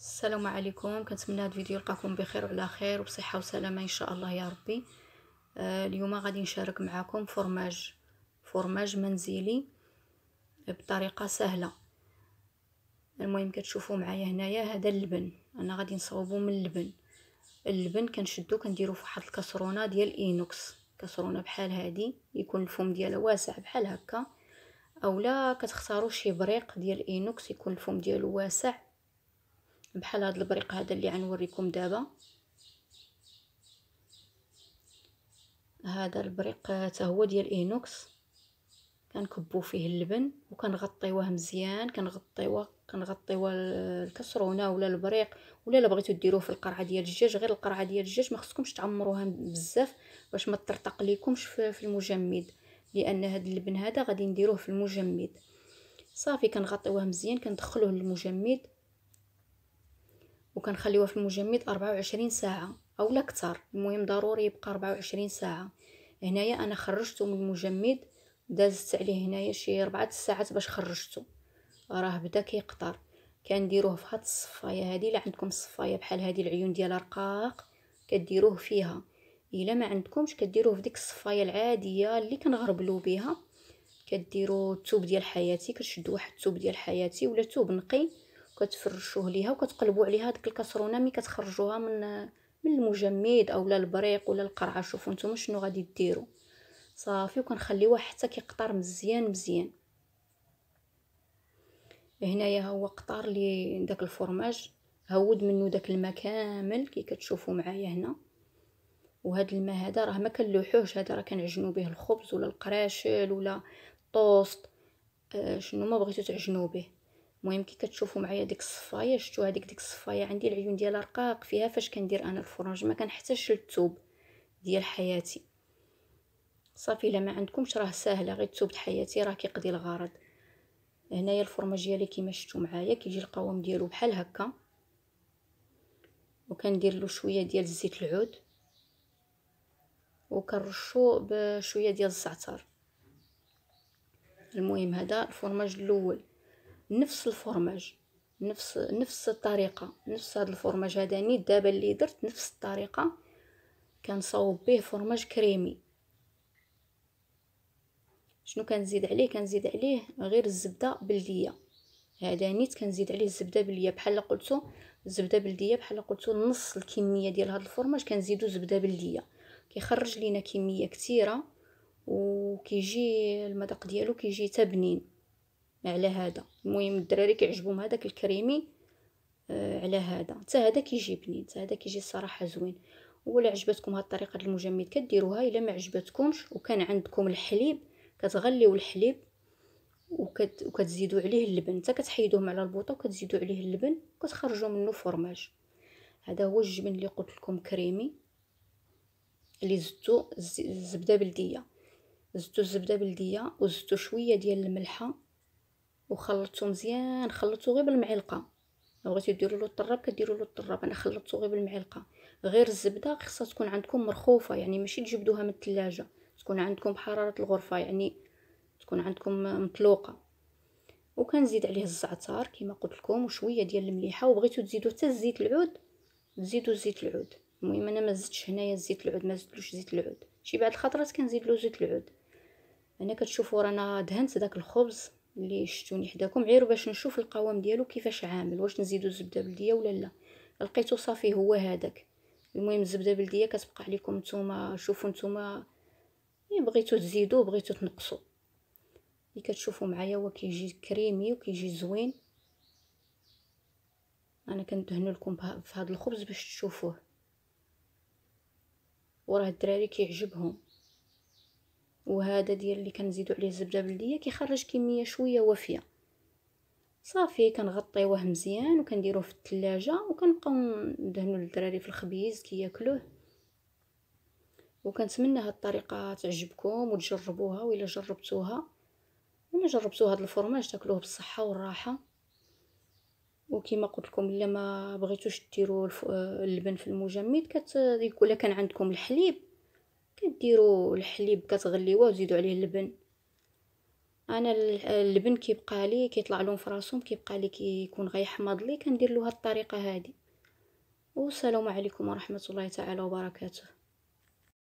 السلام عليكم كنتمنى هذا الفيديو يلقاكم بخير وعلى خير وبصحه وسلامه ان شاء الله يا ربي آه اليوم غادي نشارك معكم فرماج فرماج منزلي بطريقه سهله المهم كتشوفوا معايا هنايا هذا اللبن انا غادي نصاوبو من اللبن اللبن كنشدو كنديرو في واحد الكسرونه ديال اينوكس كسرونه بحال هادي يكون الفوم ديالها واسع بحال هكا اولا كتختاروا شي بريق ديال اينوكس يكون الفوم ديالو واسع بحال هاد البريق هذا اللي غنوريكم دابا هذا البريق حتى هو ديال اينوكس كنكبو فيه اللبن وكنغطيوه مزيان كنغطيوه كنغطيوه الكسرونه ولا البريق ولا الا بغيتو ديروه في القرعه ديال الدجاج غير القرعه ديال الدجاج ما خصكمش تعمروها بزاف باش ما ترتق ليكمش في المجمد لان هاد اللبن هذا غادي نديروه في المجمد صافي كنغطيوه مزيان كندخلوه للمجمد وكنخليوها في المجمد 24 ساعه اولا اكثر المهم ضروري يبقى 24 ساعه هنايا انا خرجته من المجمد دازت عليه هنايا شي ربعة ساعات باش خرجته راه بدا كيقطر كنديروه في هاد الصفايه هادي الا عندكم صفايه بحال هادي العيون ديالها رقاق كديروه فيها الا ما عندكمش كديروه في ديك الصفايه العاديه اللي كنغربلو بها كديروا الثوب ديال حياتي كتشدوا واحد الثوب ديال حياتي ولا ثوب نقي كتفرشوه ليها وكتقلبوا عليها هذيك الكسرونه ملي كتخرجوها من من المجمد اولا البريق ولا القرعه شوفوا نتوما شنو غادي ديروا صافي وكنخليوه حتى كيقطر مزيان مزيان هنايا هو قطار لي داك الفرماج هود منه داك الماء كامل كي كتشوفوا معايا هنا وهاد الماء هذا راه ما كنلوحوش هذا راه كنعجنوا به الخبز ولا القراشل ولا الطوست آه شنو ما بغيتو تعجنوا به المهم كي كتشوفوا معايا ديك الصفايه شفتوا هذيك ديك الصفايه عندي العيون ديالها رقاق فيها فاش كندير انا الفرنج ما كنحتاجش للثوب ديال حياتي صافي الا ما عندكمش راه ساهله غير ثوب حياتي راه كيقضي الغرض هنايا الفرماج ديالي كيما شفتوا معايا كيجي القوام ديالو بحال هكا وكندير له شويه ديال زيت العود وكنرشو بشويه ديال الزعتر المهم هذا الفرماج الاول نفس الفرماج نفس نفس الطريقه نفس هذا الفرماج هذا ني دابا اللي درت نفس الطريقه كنصاوب به فرماج كريمي شنو كنزيد عليه كنزيد عليه غير الزبده بلديه هذا نيت كنزيد عليه الزبده بلديه بحال قلتو الزبده بلديه بحال قلتو نص الكميه ديال هذا الفرماج كنزيدو زبده بلديه كيخرج لينا كميه كثيره وكيجي المذاق ديالو كيجي تبنين على هذا المهم الدراري كيعجبهم هذاك الكريمي آه على هذا حتى هذا كيجيبني حتى هذا كيجي الصراحه زوين ولا عجبتكم هاد الطريقه المجمد كديروها الا ما عجبتكمش وكان عندكم الحليب كتغليو الحليب وكت... وكتزيدوا عليه اللبن حتى كتحيدوهم على البوطه وكتزيدوا عليه اللبن وكتخرجوا منه فرماج هذا هو الجبن اللي قلت لكم كريمي اللي زدتو الزبده بلديه زدتو الزبده بلديه وزدتو شويه ديال الملحه وخلطته مزيان خلطته غير بالمعلقه لو بغيتو ديروا له الطراب كديروا له الطراب انا خلطتو غير بالمعلقه غير الزبده خصها تكون عندكم مرخوفه يعني ماشي تجبدوها من الثلاجه تكون عندكم بحراره الغرفه يعني تكون عندكم مطلوقه وكنزيد عليه الزعتر كما قلت لكم وشويه ديال المليحه وبغيتو تزيدوا حتى زيت العود تزيدوا زيت العود المهم انا ما زدتش هنايا زيت العود ما زدتلوش زيت العود شي بعد الخطرات كنزيد له زيت العود هنا كتشوفوا رانا دهنت داك الخبز اللي شفتوني حداكم غير باش نشوف القوام ديالو كيفاش عامل واش نزيدو زبده بلديه ولا لا لقيتو صافي هو هذاك المهم الزبده بلديه كتبقى عليكم نتوما شوفوا نتوما إيه، بغيتو تزيدو بغيتو تنقصو اللي كتشوفوا معايا هو كيجي كريمي وكيجي زوين انا كندهن لكم في هذا الخبز باش تشوفوه وراه الدراري كيعجبهم وهذا ديال اللي كنزيدو عليه الزبده بلديه كيخرج كميه شويه وافيه صافي كنغطيوه مزيان وكنديروه في التلاجة وكنبقاو ندهنو للدراري في الخبيز كياكلوه وكنتمنى هاد الطريقه تعجبكم وتجربوها وإلا جربتوها انا جربتو هاد الفرماج تاكلوه بالصحه والراحه وكما قلت لكم الا ما بغيتوش ديروا اللبن في المجمد كت الا كان عندكم الحليب كديروا الحليب كتغليوه وتزيدوا عليه اللبن انا اللبن كيبقى لي كيطلع لون فراسهم كيبقى لي كيكون غيحمض لي كندير له هاد الطريقه والسلام عليكم ورحمه الله تعالى وبركاته